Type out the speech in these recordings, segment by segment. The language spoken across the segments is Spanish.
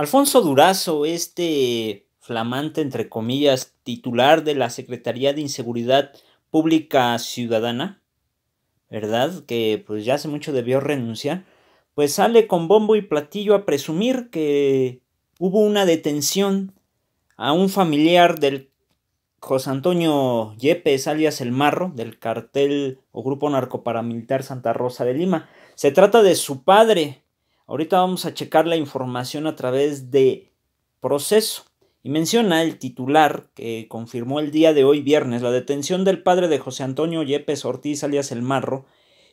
Alfonso Durazo, este flamante, entre comillas, titular de la Secretaría de Inseguridad Pública Ciudadana, ¿verdad? Que pues ya hace mucho debió renunciar, pues sale con bombo y platillo a presumir que hubo una detención a un familiar del José Antonio Yepes, alias El Marro, del cartel o grupo narcoparamilitar Santa Rosa de Lima. Se trata de su padre, Ahorita vamos a checar la información a través de proceso. Y menciona el titular que confirmó el día de hoy viernes la detención del padre de José Antonio Yepes Ortiz alias El Marro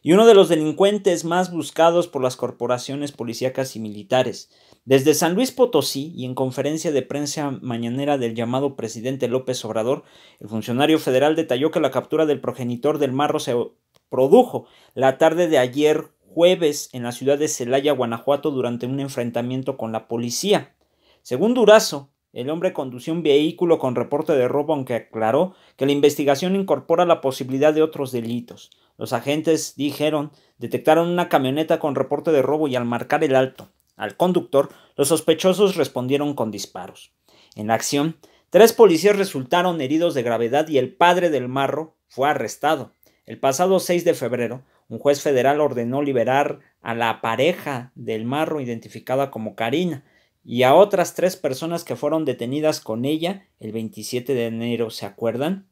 y uno de los delincuentes más buscados por las corporaciones policíacas y militares. Desde San Luis Potosí y en conferencia de prensa mañanera del llamado presidente López Obrador, el funcionario federal detalló que la captura del progenitor del Marro se produjo la tarde de ayer jueves en la ciudad de Celaya, Guanajuato, durante un enfrentamiento con la policía. Según Durazo, el hombre condució un vehículo con reporte de robo, aunque aclaró que la investigación incorpora la posibilidad de otros delitos. Los agentes dijeron detectaron una camioneta con reporte de robo y al marcar el alto al conductor, los sospechosos respondieron con disparos. En acción, tres policías resultaron heridos de gravedad y el padre del marro fue arrestado. El pasado 6 de febrero, un juez federal ordenó liberar a la pareja del marro identificada como Karina y a otras tres personas que fueron detenidas con ella el 27 de enero, ¿se acuerdan?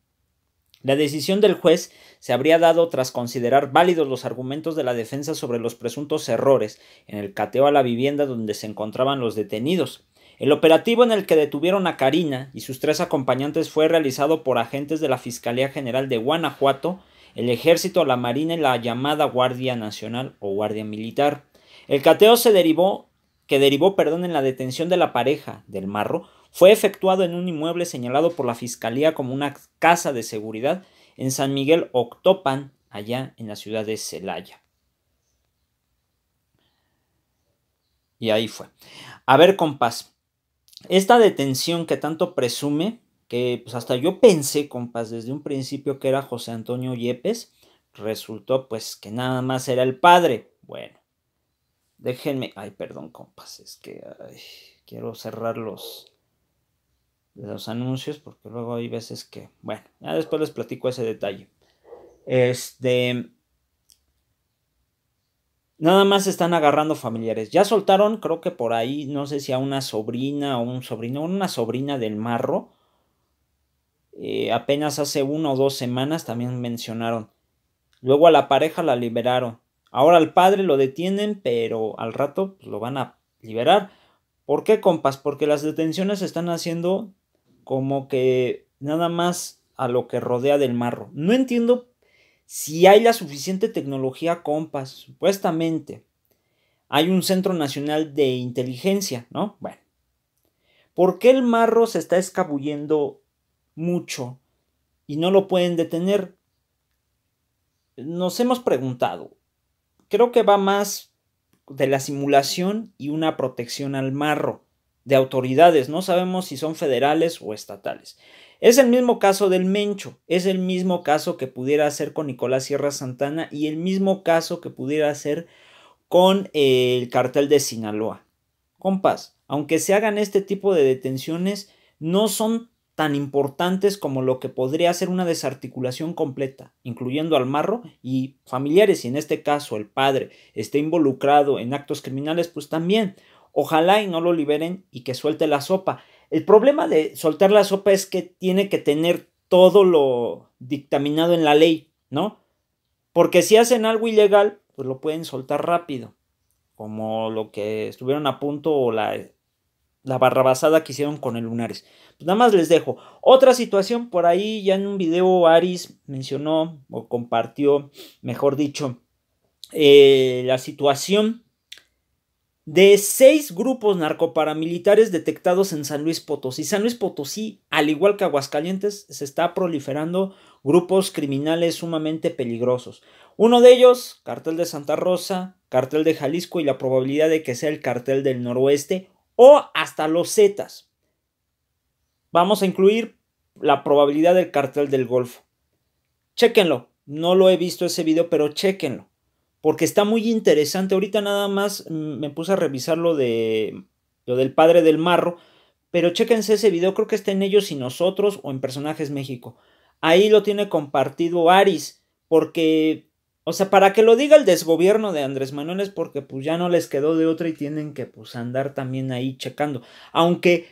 La decisión del juez se habría dado tras considerar válidos los argumentos de la defensa sobre los presuntos errores en el cateo a la vivienda donde se encontraban los detenidos. El operativo en el que detuvieron a Karina y sus tres acompañantes fue realizado por agentes de la Fiscalía General de Guanajuato el ejército, la marina y la llamada Guardia Nacional o Guardia Militar. El cateo se derivó, que derivó perdón, en la detención de la pareja del marro fue efectuado en un inmueble señalado por la Fiscalía como una casa de seguridad en San Miguel Octopan, allá en la ciudad de Celaya. Y ahí fue. A ver, compás, esta detención que tanto presume que pues hasta yo pensé, compas, desde un principio que era José Antonio Yepes, resultó pues que nada más era el padre. Bueno, déjenme, ay, perdón, compas, es que quiero cerrar los, los anuncios porque luego hay veces que, bueno, ya después les platico ese detalle. Este, Nada más están agarrando familiares. Ya soltaron, creo que por ahí, no sé si a una sobrina o un sobrino, una sobrina del marro, eh, apenas hace una o dos semanas también mencionaron. Luego a la pareja la liberaron. Ahora al padre lo detienen, pero al rato pues, lo van a liberar. ¿Por qué, compas? Porque las detenciones se están haciendo como que nada más a lo que rodea del marro. No entiendo si hay la suficiente tecnología, compas. Supuestamente hay un Centro Nacional de Inteligencia, ¿no? Bueno. ¿Por qué el marro se está escabullendo mucho y no lo pueden detener. Nos hemos preguntado, creo que va más de la simulación y una protección al marro de autoridades, no sabemos si son federales o estatales. Es el mismo caso del Mencho, es el mismo caso que pudiera hacer con Nicolás Sierra Santana y el mismo caso que pudiera hacer con eh, el cartel de Sinaloa. Compas, aunque se hagan este tipo de detenciones, no son tan importantes como lo que podría ser una desarticulación completa, incluyendo al marro y familiares, y en este caso el padre esté involucrado en actos criminales, pues también, ojalá y no lo liberen y que suelte la sopa. El problema de soltar la sopa es que tiene que tener todo lo dictaminado en la ley, ¿no? Porque si hacen algo ilegal, pues lo pueden soltar rápido, como lo que estuvieron a punto o la la barrabasada que hicieron con el Lunares. Pues nada más les dejo. Otra situación por ahí, ya en un video Aris mencionó o compartió, mejor dicho, eh, la situación de seis grupos narcoparamilitares detectados en San Luis Potosí. San Luis Potosí, al igual que Aguascalientes, se está proliferando grupos criminales sumamente peligrosos. Uno de ellos, Cartel de Santa Rosa, Cartel de Jalisco y la probabilidad de que sea el Cartel del Noroeste o hasta los zetas. Vamos a incluir la probabilidad del cartel del Golfo. Chéquenlo, no lo he visto ese video, pero chéquenlo, porque está muy interesante. Ahorita nada más mm, me puse a revisar lo, de, lo del padre del marro, pero chéquense ese video, creo que está en ellos y nosotros o en Personajes México. Ahí lo tiene compartido Aris, porque o sea, para que lo diga el desgobierno de Andrés Manuel es porque pues ya no les quedó de otra y tienen que pues andar también ahí checando. Aunque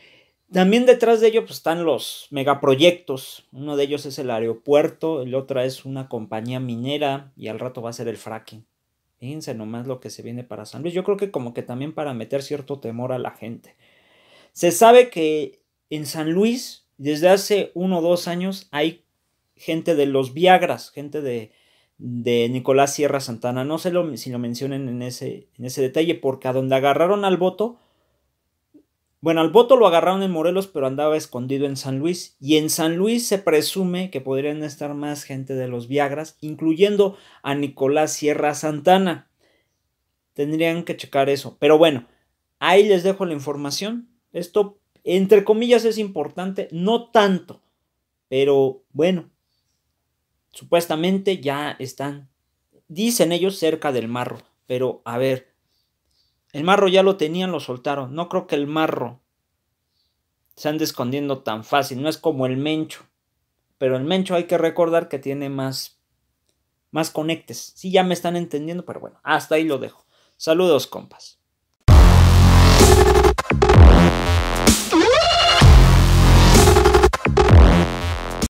también detrás de ello pues están los megaproyectos. Uno de ellos es el aeropuerto, el otro es una compañía minera y al rato va a ser el fracking. Fíjense nomás lo que se viene para San Luis. Yo creo que como que también para meter cierto temor a la gente. Se sabe que en San Luis desde hace uno o dos años hay gente de los Viagras, gente de de Nicolás Sierra Santana. No sé si lo mencionen en ese, en ese detalle, porque a donde agarraron al voto, bueno, al voto lo agarraron en Morelos, pero andaba escondido en San Luis. Y en San Luis se presume que podrían estar más gente de los Viagras, incluyendo a Nicolás Sierra Santana. Tendrían que checar eso. Pero bueno, ahí les dejo la información. Esto, entre comillas, es importante. No tanto. Pero bueno, supuestamente ya están, dicen ellos, cerca del marro. Pero a ver, el marro ya lo tenían, lo soltaron. No creo que el marro se ande escondiendo tan fácil. No es como el mencho. Pero el mencho hay que recordar que tiene más, más conectes. Sí, ya me están entendiendo, pero bueno, hasta ahí lo dejo. Saludos, compas.